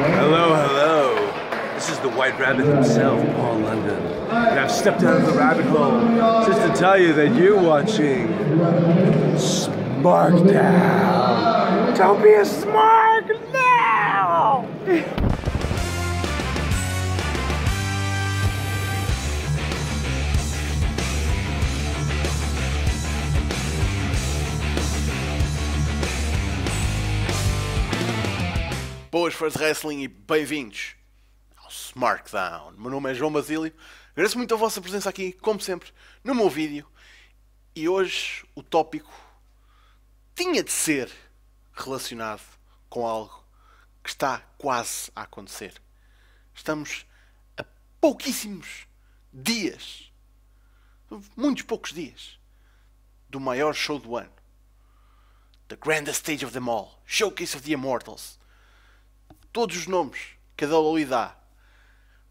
Hello, hello. This is the White Rabbit himself, Paul London. And I've stepped out of the rabbit hole just to tell you that you're watching Smarkdown. Don't be a smart now! Boas fãs de Wrestling e bem-vindos ao SmartDown. Meu nome é João Basílio, agradeço muito a vossa presença aqui, como sempre, no meu vídeo. E hoje o tópico tinha de ser relacionado com algo que está quase a acontecer. Estamos a pouquíssimos dias, muitos poucos dias, do maior show do ano. The grandest stage of them all, Showcase of the Immortals todos os nomes que a WWE dá.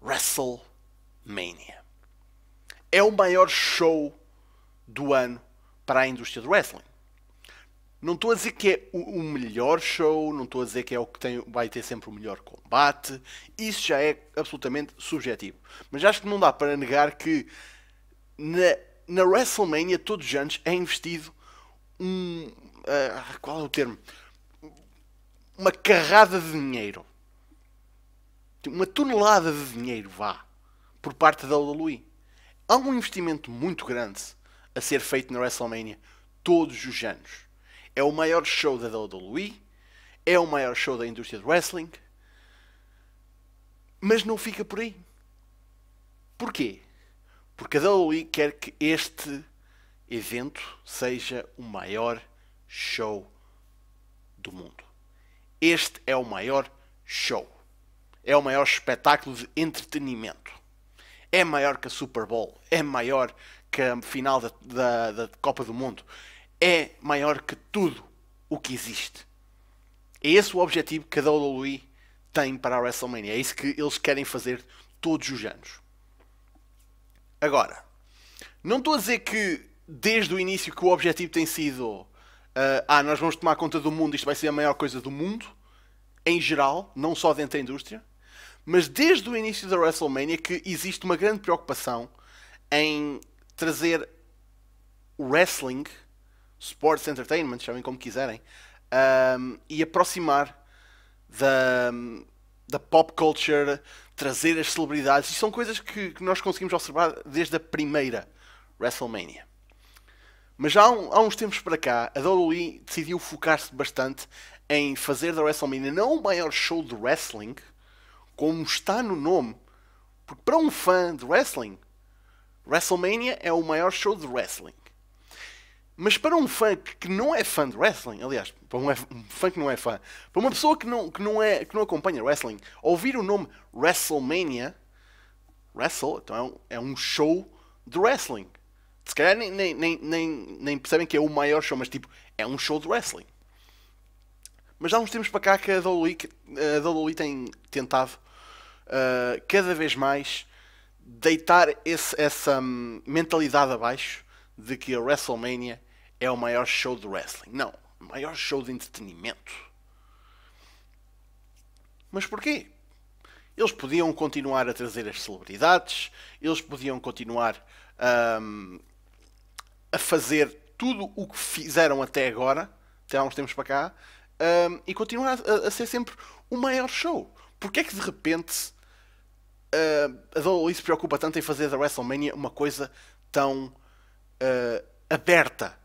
WrestleMania. É o maior show do ano para a indústria do wrestling. Não estou a dizer que é o melhor show, não estou a dizer que é o que tem, vai ter sempre o melhor combate, isso já é absolutamente subjetivo. Mas acho que não dá para negar que na, na WrestleMania todos os anos é investido um. Uh, qual é o termo? uma carrada de dinheiro. Tipo, uma tonelada de dinheiro, vá, por parte da Louis. Há um investimento muito grande a ser feito na WrestleMania todos os anos. É o maior show da WWE, é o maior show da indústria do wrestling, mas não fica por aí. Porquê? Porque a WWE quer que este evento seja o maior show do mundo. Este é o maior show. É o maior espetáculo de entretenimento. É maior que a Super Bowl. É maior que a final da, da, da Copa do Mundo. É maior que tudo o que existe. É esse o objetivo que a WWE tem para a WrestleMania. É isso que eles querem fazer todos os anos. Agora, não estou a dizer que desde o início que o objetivo tem sido uh, ah, nós vamos tomar conta do mundo, isto vai ser a maior coisa do mundo em geral, não só dentro da indústria, mas desde o início da WrestleMania que existe uma grande preocupação em trazer o wrestling, sports entertainment, chamem como quiserem, um, e aproximar da, da pop culture, trazer as celebridades. Isto são coisas que, que, nós conseguimos observar desde a primeira WrestleMania. Mas já há, há uns tempos para cá, a WWE decidiu focar-se bastante em fazer da WrestleMania não o maior show de wrestling, como está no nome. Porque para um fã de wrestling, WrestleMania é o maior show de wrestling. Mas para um fã que não é fã de wrestling, aliás, para um, fã que não é fã, para uma pessoa que não, que não, é, que não acompanha wrestling, ouvir o nome WrestleMania, wrestle, então é um, é um show de wrestling. Se calhar nem, nem, nem, nem, nem percebem que é o maior show, mas tipo, é um show de wrestling. Mas há uns tempos para cá que a WWE tem tentado uh, cada vez mais deitar esse, essa hum, mentalidade abaixo de que a WrestleMania é o maior show de wrestling. Não, o maior show de entretenimento. Mas porquê? Eles podiam continuar a trazer as celebridades, eles podiam continuar um, a fazer tudo o que fizeram até agora, até há uns tempos para cá, um, e continua a, a, ser sempre o maior show. Porquê é que de repente uh, a WWE se preocupa tanto em fazer da WrestleMania uma coisa tão uh, aberta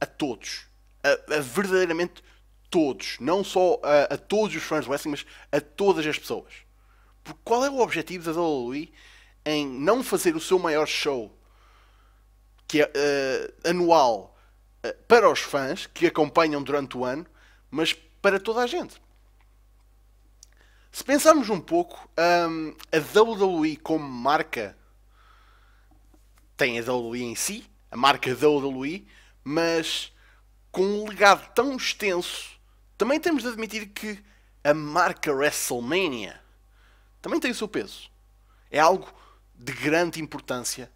a todos? A, a, verdadeiramente todos. Não só a, a todos os fãs do wrestling, mas a todas as pessoas. Porque qual é o objetivo da WWE em não fazer o seu maior show que é, uh, anual uh, para os fãs que acompanham durante o ano mas para toda a gente. Se pensarmos um pouco, um, a WWE como marca tem a WWE em si, a marca WWE, mas com um legado tão extenso, também temos de admitir que a marca WrestleMania também tem o seu peso. É algo de grande importância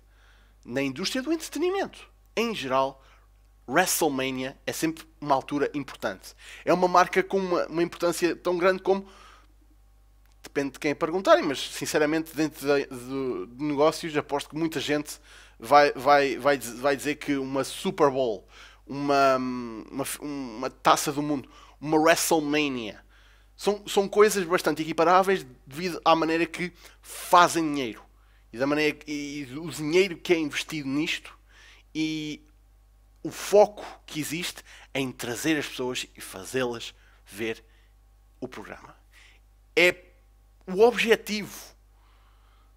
na indústria do entretenimento, em geral, WrestleMania é sempre uma altura importante. É uma marca com uma, uma importância tão grande como. Depende de quem perguntarem, mas sinceramente, dentro de, de, de negócios, aposto que muita gente vai, vai, vai, vai dizer que uma Super Bowl, uma, uma, uma taça do mundo, uma WrestleMania, são, são coisas bastante equiparáveis devido à maneira que fazem dinheiro e da maneira e o dinheiro que é investido nisto e o foco que existe em trazer as pessoas e fazê-las ver o programa. É o objetivo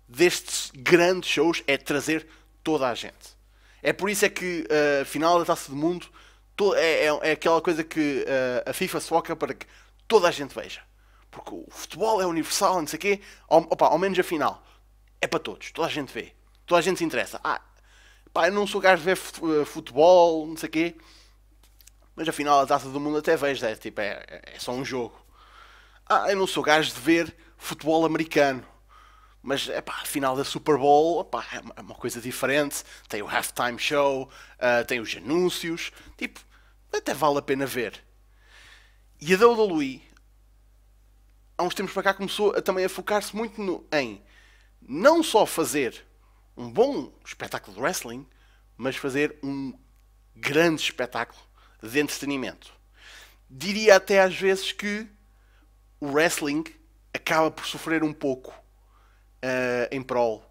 destes grandes shows é trazer toda a gente. É por isso é que a eh, final da Taça do Mundo to- é, é, é, aquela coisa que uh, a FIFA se foca para que toda a gente veja. Porque o futebol é universal, não sei o quê. Ao, opa, ao menos a final. É para todos. Toda a gente vê. Toda a gente se interessa. Ah, pá, eu não sou gajo de ver eh, futebol, não sei o quê. Mas afinal, a taça do mundo até vejo, é tipo, é, é só um jogo. Ah, eu não sou gajo de ver futebol americano. Mas é pá, a final da Super Bowl é, é uma coisa diferente. Tem o halftime show, uh, tem os anúncios. Tipo, até vale a pena ver. E a louis há uns tempos para cá, começou a, também a focar-se muito no, em não só fazer um bom espetáculo de wrestling, mas fazer um grande espetáculo de entretenimento. Diria até às vezes que o wrestling acaba por sofrer um pouco uh, em prol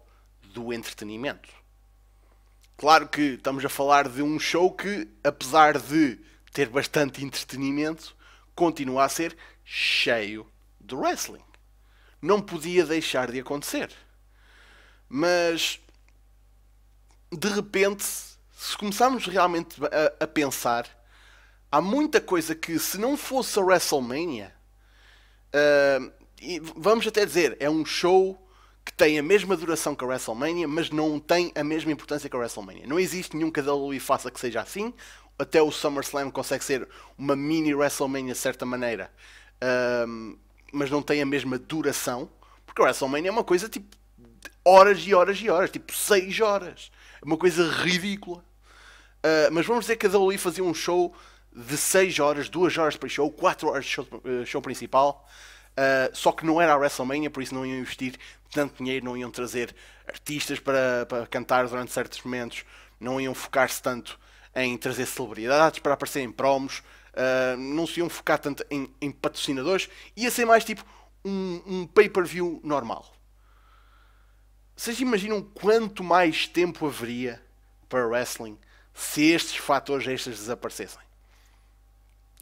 do entretenimento. Claro que estamos a falar de um show que, apesar de ter bastante entretenimento, continua a ser cheio de wrestling. Não podia deixar de acontecer. Mas de repente, se começarmos realmente a, a pensar, há muita coisa que, se não fosse a WrestleMania, uh, vamos até dizer, é um show que tem a mesma duração que a WrestleMania, mas não tem a mesma importância que a WrestleMania. Não existe nenhum que a WWE faça que seja assim. Até o SummerSlam consegue ser uma mini WrestleMania de certa maneira, ah, mas não tem a mesma duração, porque a WrestleMania é uma coisa tipo horas e horas e horas, tipo 6 horas. É uma coisa ridícula. Uh, mas vamos dizer que a WWE fazia um show de 6 horas, 2 horas de pre-show, 4 horas de show, ah, show principal. Uh, só que não era a WrestleMania, por isso não iam investir tanto dinheiro, não iam trazer artistas para, para cantar durante certos momentos, não iam focar-se tanto em trazer celebridades para aparecer em promos, não se iam focar tanto em, em patrocinadores, ia ser mais tipo um, um pay-per-view normal. Vocês imaginam quanto mais tempo haveria para wrestling se estes fatores extras desaparecessem?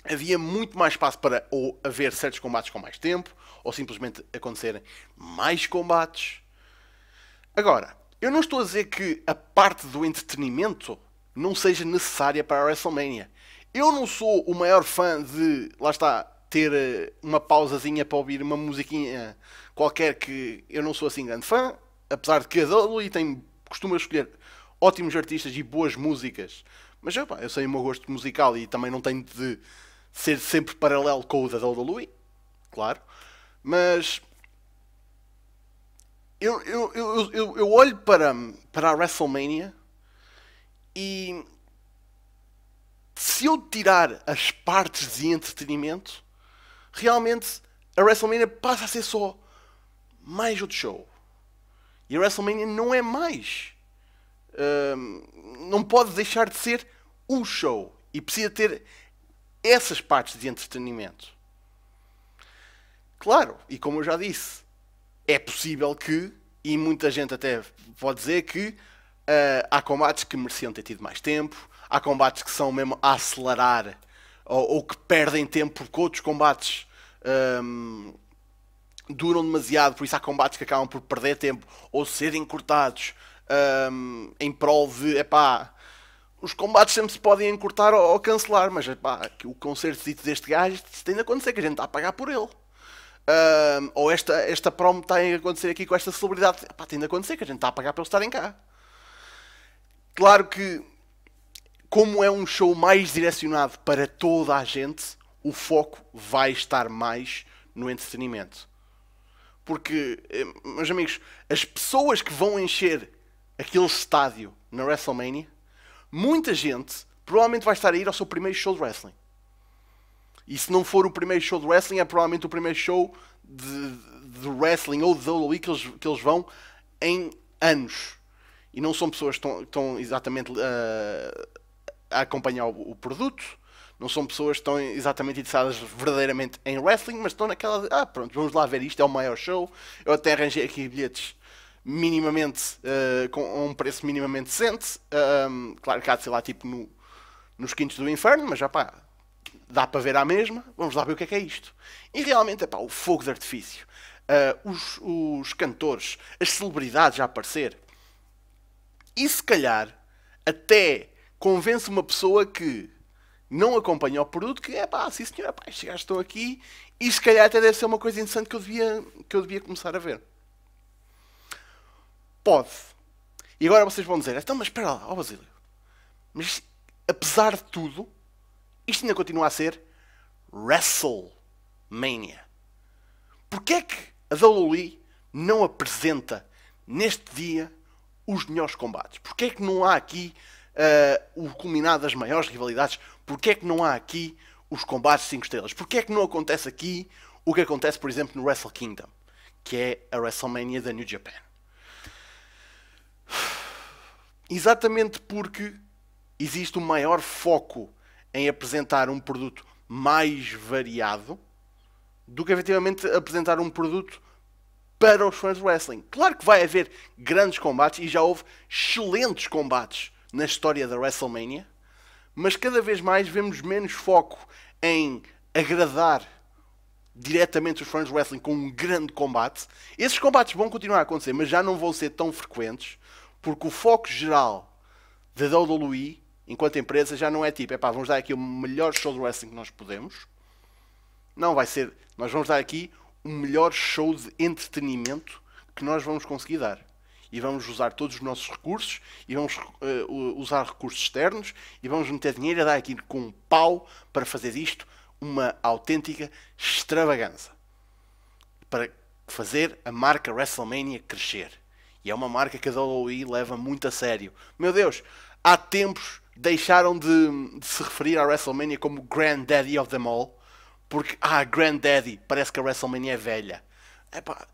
Havia muito mais espaço para ou haver certos combates com mais tempo, ou simplesmente acontecerem mais combates. Agora, eu não estou a dizer que a parte do entretenimento não seja necessária para a WrestleMania. Eu não sou o maior fã de, lá está, ter eh, uma pausazinha para ouvir uma musiquinha qualquer que eu não sou assim grande fã apesar de que a Dolly tem, costuma escolher ótimos artistas e boas músicas, mas opa, eu sei o meu gosto musical e também não tenho de ser sempre paralelo com o da Dolly, claro, mas eu, eu, eu, eu, eu olho para, para a WrestleMania e se eu tirar as partes de entretenimento, realmente a WrestleMania passa a ser só mais outro show. E a WrestleMania não é mais. Uh, não pode deixar de ser o show. E precisa ter essas partes de entretenimento. Claro, e como eu já disse, é possível que, e muita gente até pode dizer que, uh, há combates que mereciam ter tido mais tempo, há combates que são mesmo a acelerar ou, ou que perdem tempo porque outros combates duram demasiado, por isso há combates que acabam por perder tempo ou serem cortados um, em prol de epá. Os combates sempre se podem encurtar ou, ou cancelar, mas epá, o concerto deste gajo tem de acontecer que a gente está a pagar por ele. Um, ou esta, esta promo está a acontecer aqui com esta celebridade, epá, tem de acontecer que a gente está a pagar pelo eles estarem cá. Claro que, como é um show mais direcionado para toda a gente, o foco vai estar mais no entretenimento. Porque, eh, meus amigos, as pessoas que vão encher aquele estádio na WrestleMania, muita gente provavelmente vai estar a ir ao seu primeiro show de wrestling. E se não for o primeiro show de wrestling, é provavelmente o primeiro show de, de wrestling ou de WWE que eles, que eles vão em anos. E não são pessoas que estão, que estão exatamente uh, a acompanhar o, o produto, não são pessoas que estão exatamente interessadas verdadeiramente em wrestling, mas estão naquela de, ah, pronto, vamos lá ver isto, é o maior show. Eu até arranjei aqui bilhetes minimamente, uh, com um preço minimamente decente. Um, claro que há de ser lá tipo no, nos quintos do inferno, mas já pá, dá para ver à mesma. Vamos lá ver o que é que é isto. E realmente, é pá, o fogo de artifício. Uh, os, os cantores, as celebridades a aparecer. E se calhar até convence uma pessoa que não acompanha o produto, que é pá, sim senhor, pá, estes gajos estão aqui e se calhar até deve ser uma coisa interessante que eu devia, que eu devia começar a ver. Pode. E agora vocês vão dizer, então, mas espera lá, ó Basílio, mas apesar de tudo, isto ainda continua a ser WrestleMania. Porquê é que a WWE não apresenta neste dia os melhores combates? Porquê é que não há aqui uh, o culminar das maiores rivalidades? Porquê é que não há aqui os combates 5 estrelas? Porquê é que não acontece aqui o que acontece, por exemplo, no Wrestle Kingdom, que é a WrestleMania da New Japan? Exatamente porque existe um maior foco em apresentar um produto mais variado do que efetivamente apresentar um produto para os fãs de wrestling. Claro que vai haver grandes combates e já houve excelentes combates na história da WrestleMania mas cada vez mais vemos menos foco em agradar diretamente os fãs de wrestling com um grande combate. Esses combates vão continuar a acontecer, mas já não vão ser tão frequentes, porque o foco geral da WWE, enquanto empresa, já não é tipo, é pá, vamos dar aqui o melhor show de wrestling que nós podemos. Não vai ser, nós vamos dar aqui o melhor show de entretenimento que nós vamos conseguir dar e vamos usar todos os nossos recursos e vamos uh, usar recursos externos e vamos meter dinheiro a dar aqui com um pau para fazer isto uma autêntica extravagância para fazer a marca WrestleMania crescer. E é uma marca que a WWE leva muito a sério. Meu Deus, há tempos deixaram de, de se referir à WrestleMania como Granddaddy of them all, porque ah, Granddaddy, parece que a WrestleMania é velha. Epá,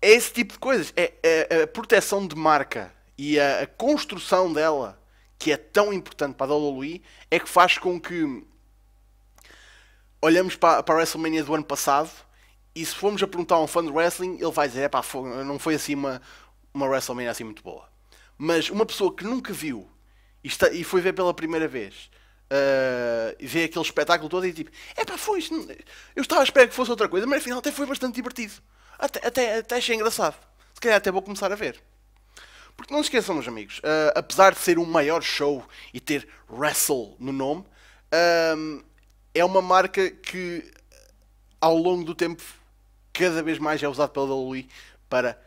é esse tipo de coisas. É, é, é, a proteção de marca e a, a, construção dela, que é tão importante para a WWE, é que faz com que olhamos para, para a WrestleMania do ano passado e se formos a perguntar a um fã de wrestling, ele vai dizer: é pá, não foi assim uma, uma WrestleMania assim muito boa. Mas uma pessoa que nunca viu e, está, e foi ver pela primeira vez uh, vê aquele espetáculo todo e tipo, é pá, foi isto. Eu estava a esperar que fosse outra coisa, mas afinal até foi bastante divertido. Até, até, até achei engraçado. Se calhar até vou começar a ver. Porque não esqueçam, meus amigos, uh, apesar de ser o maior show e ter Wrestle no nome, ah, é uma marca que ao longo do tempo cada vez mais é usada pela WWE para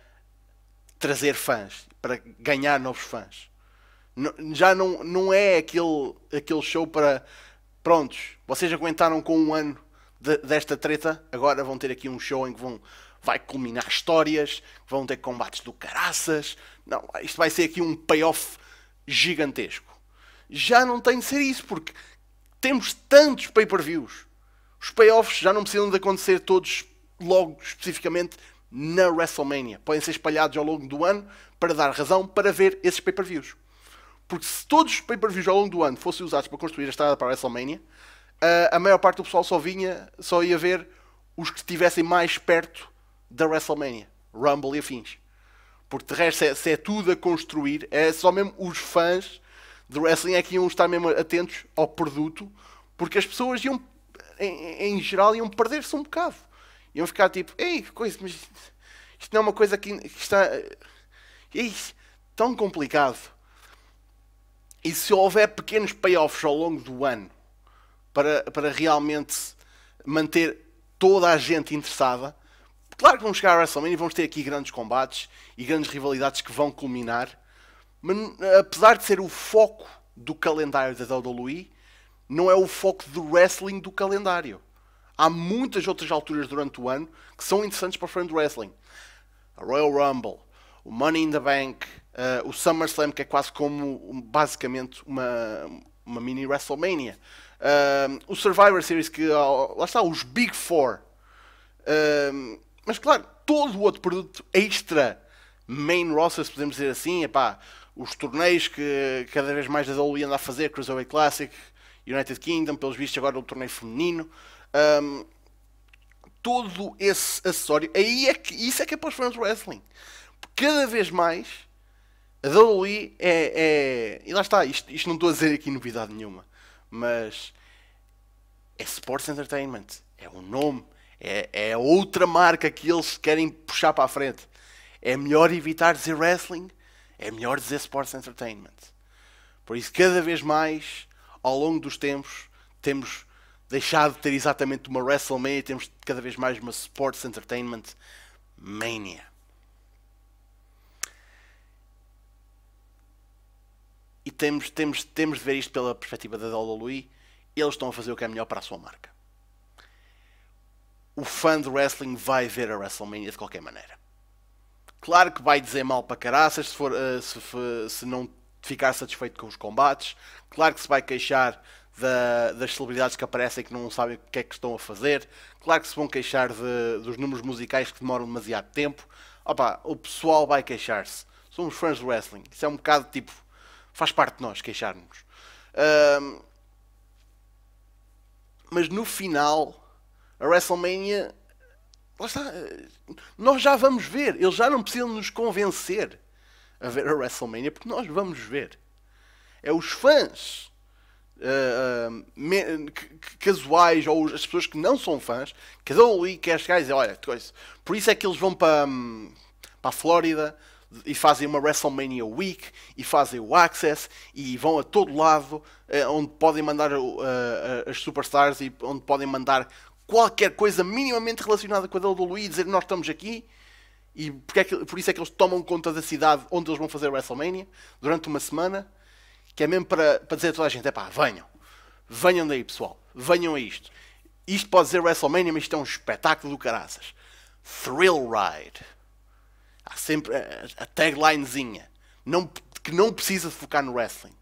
trazer fãs, para ganhar novos fãs. N já não, não é aquele, aquele show para prontos, vocês aguentaram com um ano de, desta treta, agora vão ter aqui um show em que vão vai culminar histórias, vão ter combates do caraças. Não, isto vai ser aqui um payoff gigantesco. Já não tem de ser isso, porque temos tantos pay-per-views. Os payoffs já não precisam de acontecer todos logo especificamente na WrestleMania. Podem ser espalhados ao longo do ano para dar razão para ver esses pay-per-views. Porque se todos os pay-per-views ao longo do ano fossem usados para construir a estrada para a WrestleMania, eh, a maior parte do pessoal só vinha, só ia ver os que estivessem mais perto da WrestleMania, Rumble e afins. Porque de resto, é, se é tudo a construir, é só mesmo os fãs de wrestling é que iam estar mesmo atentos ao produto, porque as pessoas iam, em, em geral, iam perder-se um bocado. Iam ficar tipo, ei, que coisa, mas isto não é uma coisa que, que está. Ei, eh, tão complicado. E se houver pequenos payoffs ao longo do ano para, para realmente manter toda a gente interessada, Claro que vamos chegar a WrestleMania e vamos ter aqui grandes combates e grandes rivalidades que vão culminar, mas eh, apesar de ser o foco do calendário da WWE, não é o foco do wrestling do calendário. Há muitas outras alturas durante o ano que são interessantes para o fã do wrestling. A Royal Rumble, o Money in the Bank, uh, o SummerSlam, que é quase como basicamente uma, uma mini WrestleMania. Uh, o Survivor Series, que uh, lá está, os Big Four. Uh, mas claro, todo o outro produto extra, main roster, se podemos dizer assim, epá, os torneios que cada vez mais a WWE anda a fazer, Cruiserweight Classic, United Kingdom, pelos vistos agora o torneio feminino, um, todo esse acessório, aí é que, isso é que é fãs fans wrestling. Cada vez mais a WWE é, é, E lá está, isto, isto não estou a dizer aqui novidade nenhuma, mas é Sports Entertainment, é o nome, é, é outra marca que eles querem puxar para a frente. É melhor evitar dizer wrestling, é melhor dizer sports entertainment. Por isso, cada vez mais, ao longo dos tempos, temos deixado de ter exatamente uma WrestleMania e temos cada vez mais uma Sports Entertainment Mania. E temos, temos, temos de ver isto pela perspectiva da Dolly Louis. Eles estão a fazer o que é melhor para a sua marca o fã de wrestling vai ver a WrestleMania de qualquer maneira. Claro que vai dizer mal para caraças se, for, uh, se, se não ficar satisfeito com os combates. Claro que se vai queixar da, das celebridades que aparecem que não sabem o que é que estão a fazer. Claro que se vão queixar de, dos números musicais que demoram demasiado tempo. Opa, o pessoal vai queixar-se. Somos fãs de wrestling. Isso é um bocado tipo. Faz parte de nós queixarmos. nos mas no final, a WrestleMania. Lá está. Eh, nós já vamos ver. Eles já não precisam nos convencer a ver a WrestleMania, porque nós vamos ver. É os fãs uh, casuais ou as pessoas que não são fãs que dão ali que as dizer: olha, por isso é que eles vão para, hum, para a Flórida e fazem uma WrestleMania Week e fazem o Access e vão a todo lado onde podem mandar uh, as superstars e onde podem mandar qualquer coisa minimamente relacionada com a WWE e dizer nós estamos aqui e porque é que, por isso é que eles tomam conta da cidade onde eles vão fazer a WrestleMania durante uma semana, que é mesmo para, para dizer a toda a gente: é pá, venham, venham daí pessoal, venham a isto. Isto pode ser WrestleMania, mas isto é um espetáculo do caraças. Thrill Ride. Há sempre a, a taglinezinha não, que não precisa focar no wrestling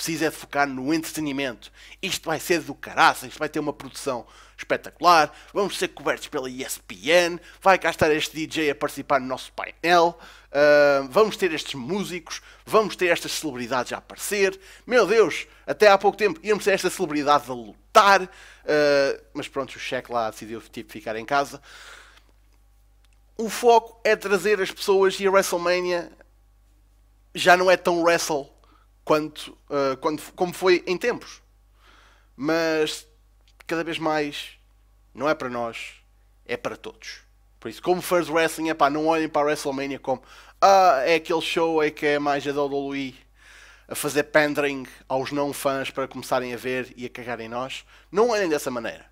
precisa é focar no entretenimento. Isto vai ser do caraça, isto vai ter uma produção espetacular, vamos ser cobertos pela ESPN, vai cá estar este DJ a participar no nosso painel, uh, vamos ter estes músicos, vamos ter estas celebridades a aparecer. Meu Deus, até há pouco tempo íamos ter esta celebridade a lutar, uh, mas pronto, o cheque lá decidiu tipo, ficar em casa. O foco é trazer as pessoas e a WrestleMania já não é tão wrestle quanto, uh, quando, como foi em tempos. Mas cada vez mais não é para nós, é para todos. Por isso, como fãs de wrestling, pá, não olhem para a WrestleMania como ah, é aquele show é que é mais a WWE a fazer pandering aos não fãs para começarem a ver e a cagarem nós. Não olhem dessa maneira.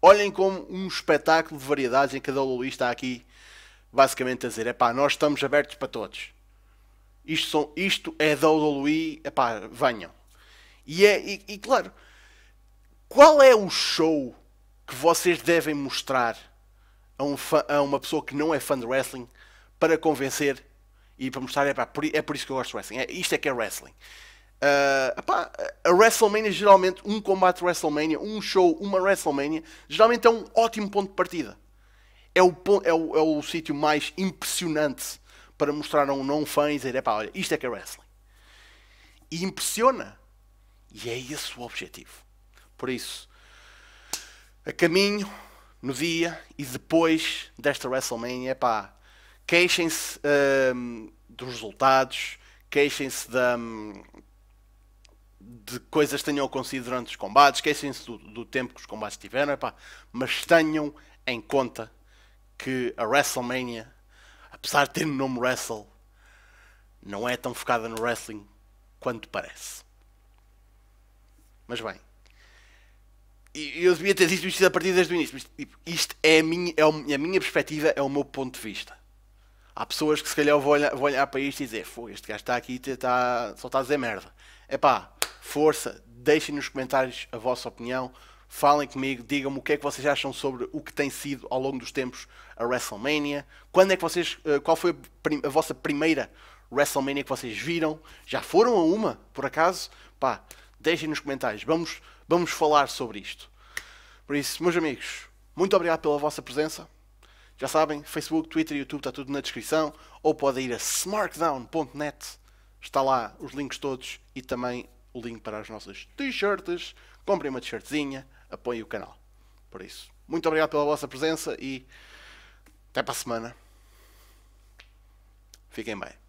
Olhem como um espetáculo de variedades em que a WWE está aqui basicamente a dizer, é pá, nós estamos abertos para todos. Isto, são, isto é WWE, epá, venham. E, é, e, e claro, qual é o show que vocês devem mostrar a, um fã, a, uma pessoa que não é fã de wrestling para convencer e para mostrar é, é por isso que eu gosto de wrestling, é, isto é que é wrestling. Uh, epá, a WrestleMania geralmente, um combate WrestleMania, um show, uma WrestleMania, geralmente é um ótimo ponto de partida. É o, é o, é o sítio mais impressionante para mostrar a um não-fã e dizer: pá, olha, isto é que é wrestling. E impressiona. E é esse o objetivo. Por isso, a caminho, no dia e depois desta WrestleMania, pá, queixem-se hum, dos resultados, queixem-se da. Hum, de coisas que tenham acontecido durante os combates, esquecem-se do, do, tempo que os combates tiveram, epá, mas tenham em conta que a WrestleMania apesar de ter no nome Wrestle, não é tão focada no wrestling quanto parece. Mas bem, eu devia ter dito isto a partir desde o início, mas tipo, isto é a, minha, é a minha perspectiva, é o meu ponto de vista. Há pessoas que se calhar vão olhar, olhar para isto e dizer: "Foi este gajo está aqui está, tá, só está a dizer merda. É pá, força, deixem nos comentários a vossa opinião falem comigo, digam-me o que é que vocês acham sobre o que tem sido ao longo dos tempos a WrestleMania. Quando é que vocês, eh, qual foi a, a vossa primeira WrestleMania que vocês viram? Já foram a uma, por acaso? Pá, deixem nos comentários. Vamos, vamos falar sobre isto. Por isso, meus amigos, muito obrigado pela vossa presença. Já sabem, Facebook, Twitter, YouTube, está tudo na descrição. Ou podem ir a smartdown.net. Está lá os links todos e também o link para as nossas t-shirts. Comprem uma t-shirtzinha apoiem o canal. Por isso, muito obrigado pela vossa presença e até para a semana. Fiquem bem.